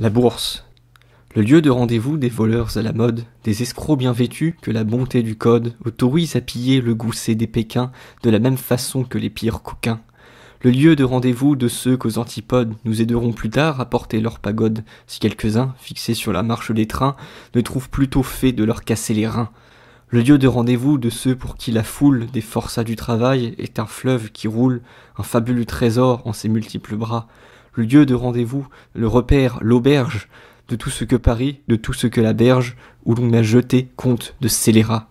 La bourse, le lieu de rendez-vous des voleurs à la mode, des escrocs bien vêtus que la bonté du code autorise à piller le gousset des Pékins de la même façon que les pires coquins. Le lieu de rendez-vous de ceux qu'aux antipodes nous aideront plus tard à porter leur pagode, si quelques-uns, fixés sur la marche des trains, ne trouvent plutôt fait de leur casser les reins. Le lieu de rendez-vous de ceux pour qui la foule des forçats du travail est un fleuve qui roule, un fabuleux trésor en ses multiples bras le lieu de rendez-vous, le repère, l'auberge, de tout ce que Paris, de tout ce que la berge, où l'on a jeté compte de scélérat